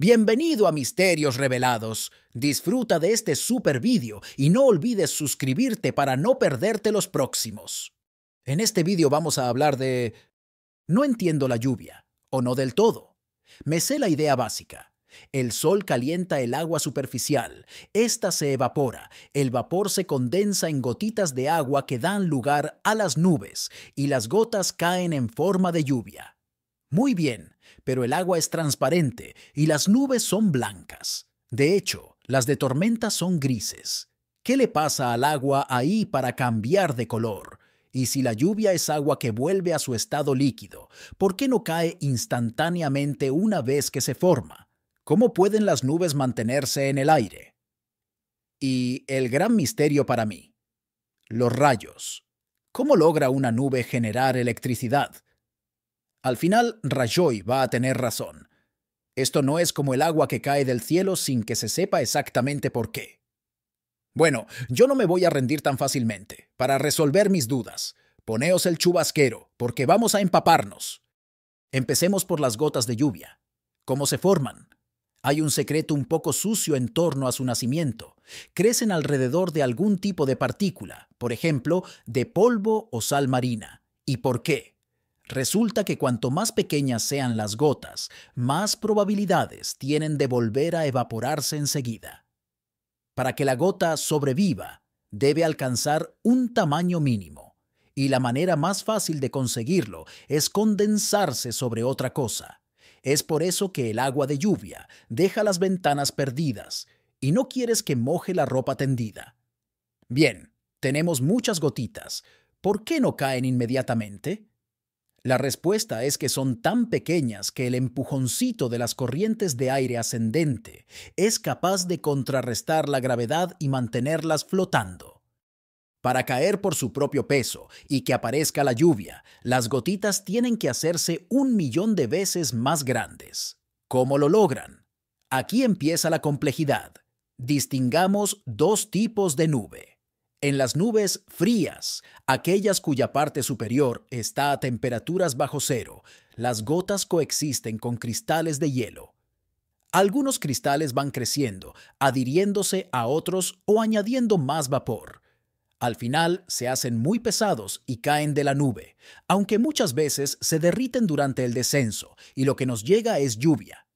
Bienvenido a Misterios Revelados. Disfruta de este super vídeo y no olvides suscribirte para no perderte los próximos. En este vídeo vamos a hablar de... No entiendo la lluvia, o no del todo. Me sé la idea básica. El sol calienta el agua superficial, Esta se evapora, el vapor se condensa en gotitas de agua que dan lugar a las nubes y las gotas caen en forma de lluvia. Muy bien, pero el agua es transparente y las nubes son blancas. De hecho, las de tormenta son grises. ¿Qué le pasa al agua ahí para cambiar de color? Y si la lluvia es agua que vuelve a su estado líquido, ¿por qué no cae instantáneamente una vez que se forma? ¿Cómo pueden las nubes mantenerse en el aire? Y el gran misterio para mí, los rayos. ¿Cómo logra una nube generar electricidad? Al final, Rajoy va a tener razón. Esto no es como el agua que cae del cielo sin que se sepa exactamente por qué. Bueno, yo no me voy a rendir tan fácilmente. Para resolver mis dudas, poneos el chubasquero, porque vamos a empaparnos. Empecemos por las gotas de lluvia. ¿Cómo se forman? Hay un secreto un poco sucio en torno a su nacimiento. Crecen alrededor de algún tipo de partícula, por ejemplo, de polvo o sal marina. ¿Y por qué? Resulta que cuanto más pequeñas sean las gotas, más probabilidades tienen de volver a evaporarse enseguida. Para que la gota sobreviva, debe alcanzar un tamaño mínimo, y la manera más fácil de conseguirlo es condensarse sobre otra cosa. Es por eso que el agua de lluvia deja las ventanas perdidas y no quieres que moje la ropa tendida. Bien, tenemos muchas gotitas. ¿Por qué no caen inmediatamente? La respuesta es que son tan pequeñas que el empujoncito de las corrientes de aire ascendente es capaz de contrarrestar la gravedad y mantenerlas flotando. Para caer por su propio peso y que aparezca la lluvia, las gotitas tienen que hacerse un millón de veces más grandes. ¿Cómo lo logran? Aquí empieza la complejidad. Distingamos dos tipos de nube. En las nubes frías, aquellas cuya parte superior está a temperaturas bajo cero, las gotas coexisten con cristales de hielo. Algunos cristales van creciendo, adhiriéndose a otros o añadiendo más vapor. Al final se hacen muy pesados y caen de la nube, aunque muchas veces se derriten durante el descenso y lo que nos llega es lluvia.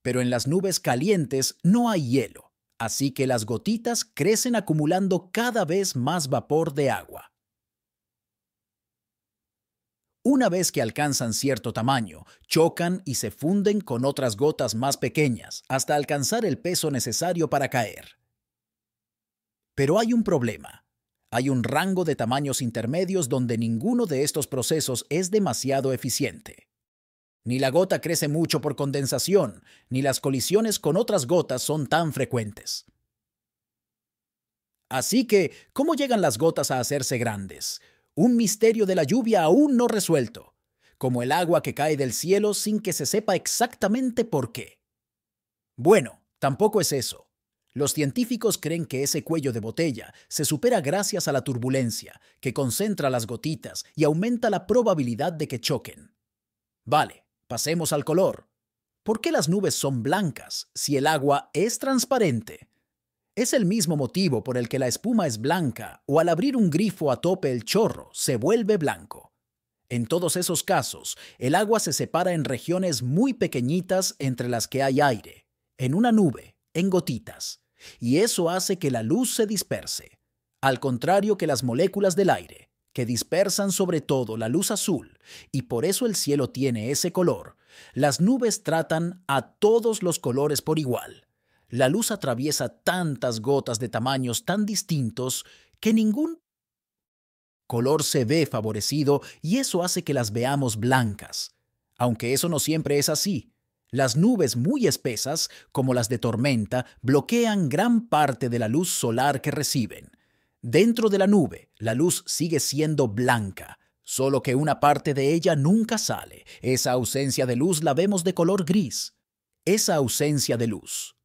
Pero en las nubes calientes no hay hielo así que las gotitas crecen acumulando cada vez más vapor de agua. Una vez que alcanzan cierto tamaño, chocan y se funden con otras gotas más pequeñas hasta alcanzar el peso necesario para caer. Pero hay un problema. Hay un rango de tamaños intermedios donde ninguno de estos procesos es demasiado eficiente. Ni la gota crece mucho por condensación, ni las colisiones con otras gotas son tan frecuentes. Así que, ¿cómo llegan las gotas a hacerse grandes? Un misterio de la lluvia aún no resuelto, como el agua que cae del cielo sin que se sepa exactamente por qué. Bueno, tampoco es eso. Los científicos creen que ese cuello de botella se supera gracias a la turbulencia, que concentra las gotitas y aumenta la probabilidad de que choquen. Vale, Pasemos al color. ¿Por qué las nubes son blancas si el agua es transparente? Es el mismo motivo por el que la espuma es blanca o al abrir un grifo a tope el chorro se vuelve blanco. En todos esos casos, el agua se separa en regiones muy pequeñitas entre las que hay aire, en una nube, en gotitas, y eso hace que la luz se disperse, al contrario que las moléculas del aire, que dispersan sobre todo la luz azul, y por eso el cielo tiene ese color, las nubes tratan a todos los colores por igual. La luz atraviesa tantas gotas de tamaños tan distintos que ningún color se ve favorecido y eso hace que las veamos blancas. Aunque eso no siempre es así. Las nubes muy espesas, como las de tormenta, bloquean gran parte de la luz solar que reciben. Dentro de la nube, la luz sigue siendo blanca, solo que una parte de ella nunca sale. Esa ausencia de luz la vemos de color gris. Esa ausencia de luz.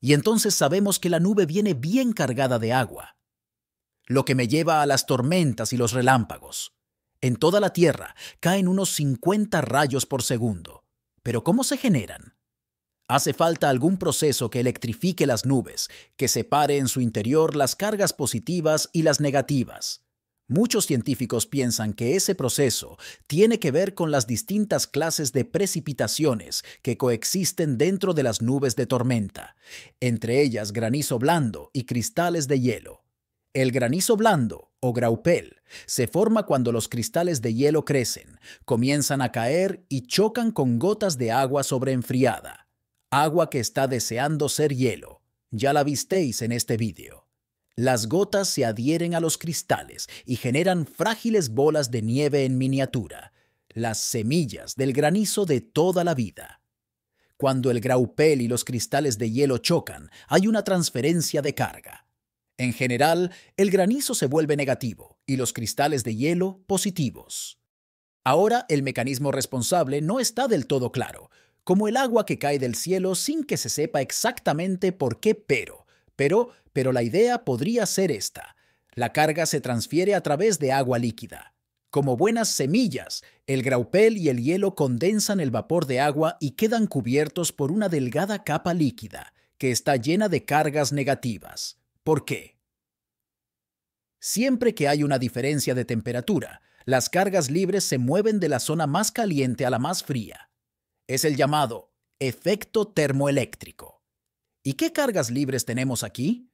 Y entonces sabemos que la nube viene bien cargada de agua, lo que me lleva a las tormentas y los relámpagos. En toda la Tierra caen unos 50 rayos por segundo. Pero ¿cómo se generan? Hace falta algún proceso que electrifique las nubes, que separe en su interior las cargas positivas y las negativas. Muchos científicos piensan que ese proceso tiene que ver con las distintas clases de precipitaciones que coexisten dentro de las nubes de tormenta, entre ellas granizo blando y cristales de hielo. El granizo blando, o graupel, se forma cuando los cristales de hielo crecen, comienzan a caer y chocan con gotas de agua sobreenfriada agua que está deseando ser hielo. Ya la visteis en este vídeo. Las gotas se adhieren a los cristales y generan frágiles bolas de nieve en miniatura, las semillas del granizo de toda la vida. Cuando el graupel y los cristales de hielo chocan, hay una transferencia de carga. En general, el granizo se vuelve negativo y los cristales de hielo positivos. Ahora el mecanismo responsable no está del todo claro, como el agua que cae del cielo sin que se sepa exactamente por qué, pero, pero, pero la idea podría ser esta. La carga se transfiere a través de agua líquida. Como buenas semillas, el graupel y el hielo condensan el vapor de agua y quedan cubiertos por una delgada capa líquida, que está llena de cargas negativas. ¿Por qué? Siempre que hay una diferencia de temperatura, las cargas libres se mueven de la zona más caliente a la más fría es el llamado efecto termoeléctrico. ¿Y qué cargas libres tenemos aquí?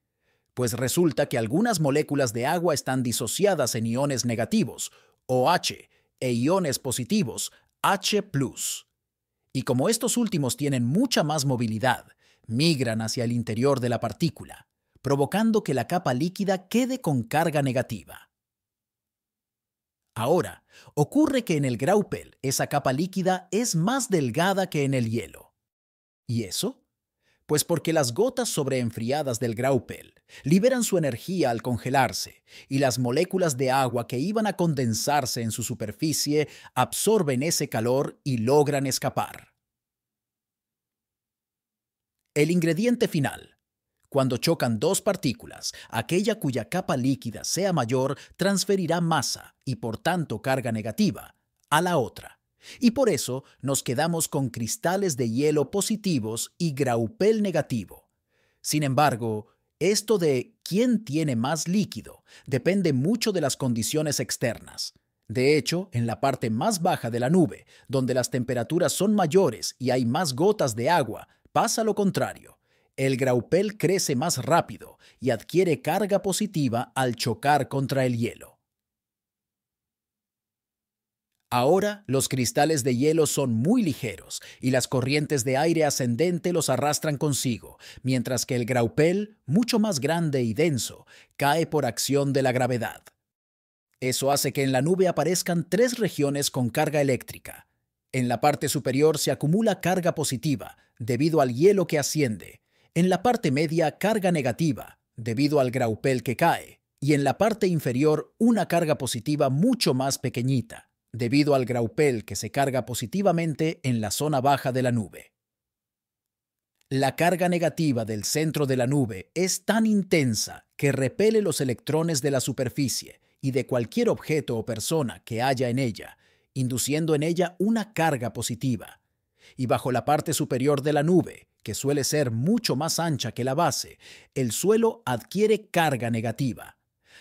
Pues resulta que algunas moléculas de agua están disociadas en iones negativos, OH, e iones positivos, H+. Y como estos últimos tienen mucha más movilidad, migran hacia el interior de la partícula, provocando que la capa líquida quede con carga negativa. Ahora, ocurre que en el graupel esa capa líquida es más delgada que en el hielo. ¿Y eso? Pues porque las gotas sobreenfriadas del graupel liberan su energía al congelarse y las moléculas de agua que iban a condensarse en su superficie absorben ese calor y logran escapar. El ingrediente final cuando chocan dos partículas, aquella cuya capa líquida sea mayor transferirá masa y por tanto carga negativa a la otra. Y por eso nos quedamos con cristales de hielo positivos y graupel negativo. Sin embargo, esto de quién tiene más líquido depende mucho de las condiciones externas. De hecho, en la parte más baja de la nube, donde las temperaturas son mayores y hay más gotas de agua, pasa lo contrario el graupel crece más rápido y adquiere carga positiva al chocar contra el hielo. Ahora los cristales de hielo son muy ligeros y las corrientes de aire ascendente los arrastran consigo, mientras que el graupel, mucho más grande y denso, cae por acción de la gravedad. Eso hace que en la nube aparezcan tres regiones con carga eléctrica. En la parte superior se acumula carga positiva, debido al hielo que asciende, en la parte media carga negativa, debido al graupel que cae, y en la parte inferior una carga positiva mucho más pequeñita, debido al graupel que se carga positivamente en la zona baja de la nube. La carga negativa del centro de la nube es tan intensa que repele los electrones de la superficie y de cualquier objeto o persona que haya en ella, induciendo en ella una carga positiva, y bajo la parte superior de la nube, que suele ser mucho más ancha que la base, el suelo adquiere carga negativa.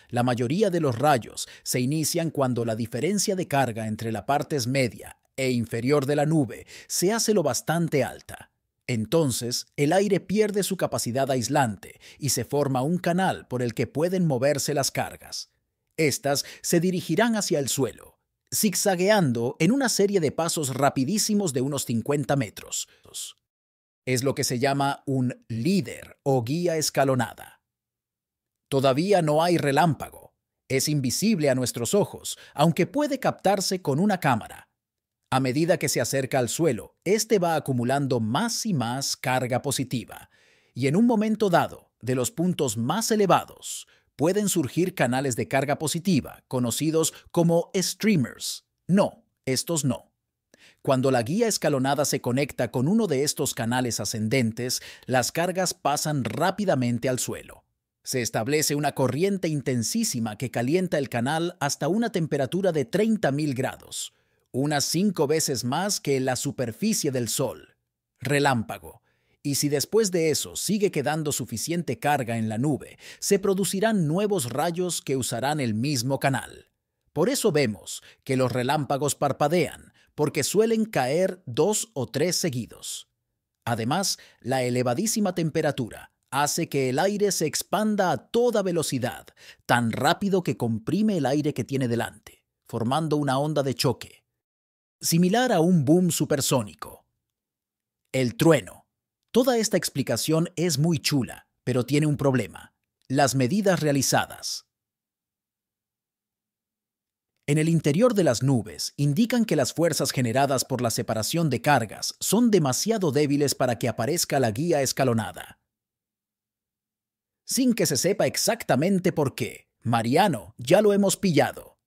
La mayoría de los rayos se inician cuando la diferencia de carga entre la parte media e inferior de la nube se hace lo bastante alta. Entonces, el aire pierde su capacidad aislante y se forma un canal por el que pueden moverse las cargas. Estas se dirigirán hacia el suelo zigzagueando en una serie de pasos rapidísimos de unos 50 metros. Es lo que se llama un líder o guía escalonada. Todavía no hay relámpago. Es invisible a nuestros ojos, aunque puede captarse con una cámara. A medida que se acerca al suelo, este va acumulando más y más carga positiva, y en un momento dado, de los puntos más elevados, pueden surgir canales de carga positiva, conocidos como streamers. No, estos no. Cuando la guía escalonada se conecta con uno de estos canales ascendentes, las cargas pasan rápidamente al suelo. Se establece una corriente intensísima que calienta el canal hasta una temperatura de 30.000 grados, unas cinco veces más que la superficie del Sol. Relámpago. Y si después de eso sigue quedando suficiente carga en la nube, se producirán nuevos rayos que usarán el mismo canal. Por eso vemos que los relámpagos parpadean, porque suelen caer dos o tres seguidos. Además, la elevadísima temperatura hace que el aire se expanda a toda velocidad, tan rápido que comprime el aire que tiene delante, formando una onda de choque, similar a un boom supersónico. El trueno Toda esta explicación es muy chula, pero tiene un problema. Las medidas realizadas. En el interior de las nubes indican que las fuerzas generadas por la separación de cargas son demasiado débiles para que aparezca la guía escalonada. Sin que se sepa exactamente por qué, Mariano, ya lo hemos pillado.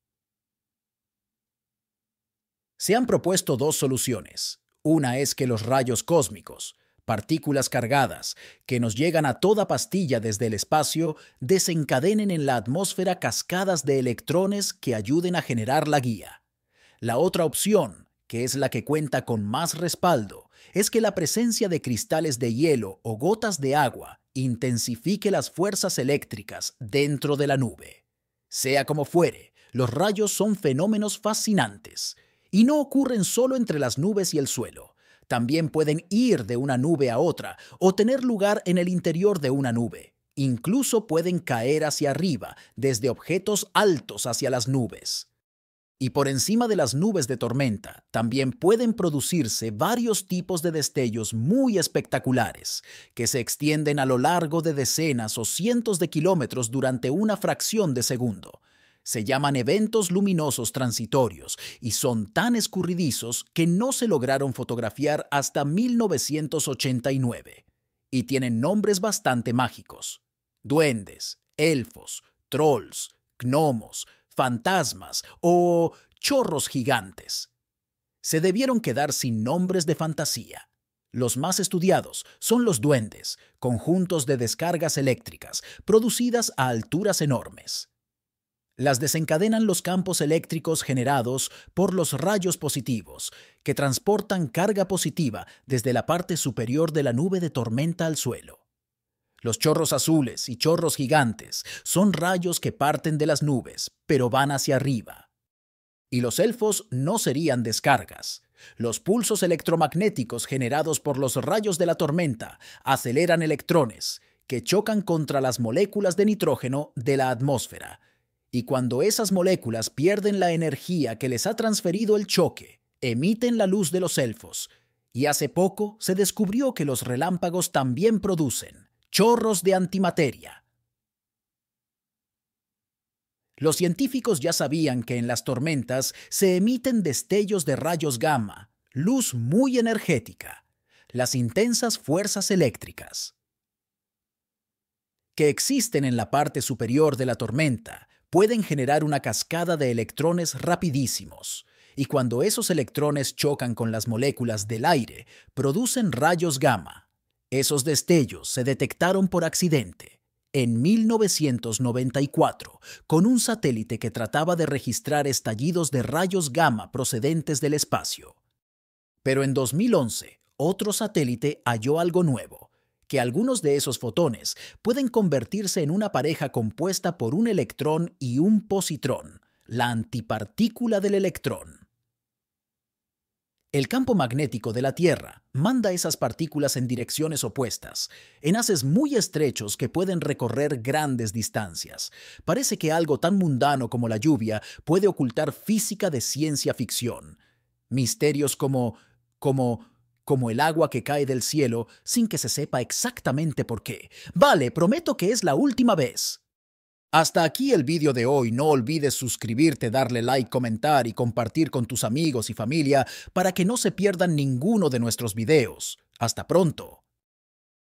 Se han propuesto dos soluciones. Una es que los rayos cósmicos, partículas cargadas, que nos llegan a toda pastilla desde el espacio, desencadenen en la atmósfera cascadas de electrones que ayuden a generar la guía. La otra opción, que es la que cuenta con más respaldo, es que la presencia de cristales de hielo o gotas de agua intensifique las fuerzas eléctricas dentro de la nube. Sea como fuere, los rayos son fenómenos fascinantes, y no ocurren solo entre las nubes y el suelo también pueden ir de una nube a otra o tener lugar en el interior de una nube. Incluso pueden caer hacia arriba, desde objetos altos hacia las nubes. Y por encima de las nubes de tormenta también pueden producirse varios tipos de destellos muy espectaculares, que se extienden a lo largo de decenas o cientos de kilómetros durante una fracción de segundo. Se llaman eventos luminosos transitorios y son tan escurridizos que no se lograron fotografiar hasta 1989 y tienen nombres bastante mágicos. Duendes, elfos, trolls, gnomos, fantasmas o chorros gigantes. Se debieron quedar sin nombres de fantasía. Los más estudiados son los duendes, conjuntos de descargas eléctricas producidas a alturas enormes las desencadenan los campos eléctricos generados por los rayos positivos, que transportan carga positiva desde la parte superior de la nube de tormenta al suelo. Los chorros azules y chorros gigantes son rayos que parten de las nubes, pero van hacia arriba. Y los elfos no serían descargas. Los pulsos electromagnéticos generados por los rayos de la tormenta aceleran electrones, que chocan contra las moléculas de nitrógeno de la atmósfera, y cuando esas moléculas pierden la energía que les ha transferido el choque, emiten la luz de los elfos, y hace poco se descubrió que los relámpagos también producen chorros de antimateria. Los científicos ya sabían que en las tormentas se emiten destellos de rayos gamma, luz muy energética, las intensas fuerzas eléctricas que existen en la parte superior de la tormenta pueden generar una cascada de electrones rapidísimos, y cuando esos electrones chocan con las moléculas del aire, producen rayos gamma. Esos destellos se detectaron por accidente en 1994 con un satélite que trataba de registrar estallidos de rayos gamma procedentes del espacio. Pero en 2011, otro satélite halló algo nuevo, que algunos de esos fotones pueden convertirse en una pareja compuesta por un electrón y un positrón, la antipartícula del electrón. El campo magnético de la Tierra manda esas partículas en direcciones opuestas, en haces muy estrechos que pueden recorrer grandes distancias. Parece que algo tan mundano como la lluvia puede ocultar física de ciencia ficción. Misterios como... como como el agua que cae del cielo sin que se sepa exactamente por qué. Vale, prometo que es la última vez. Hasta aquí el vídeo de hoy. No olvides suscribirte, darle like, comentar y compartir con tus amigos y familia para que no se pierdan ninguno de nuestros videos. Hasta pronto.